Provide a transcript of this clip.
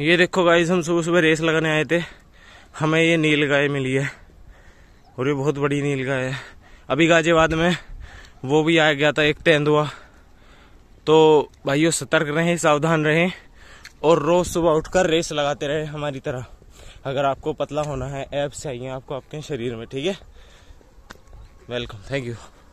ये देखो गाइस हम सुबह सुबह रेस लगाने आए थे हमें ये नील गाय मिली है और ये बहुत बड़ी नील गाय है अभी गाजियाबाद में वो भी आ गया था एक तेंदुआ तो भाइयों सतर्क रहें सावधान रहें और रोज़ सुबह उठकर रेस लगाते रहे हमारी तरह अगर आपको पतला होना है ऐप्स चाहिए आपको आपके शरीर में ठीक है वेलकम थैंक यू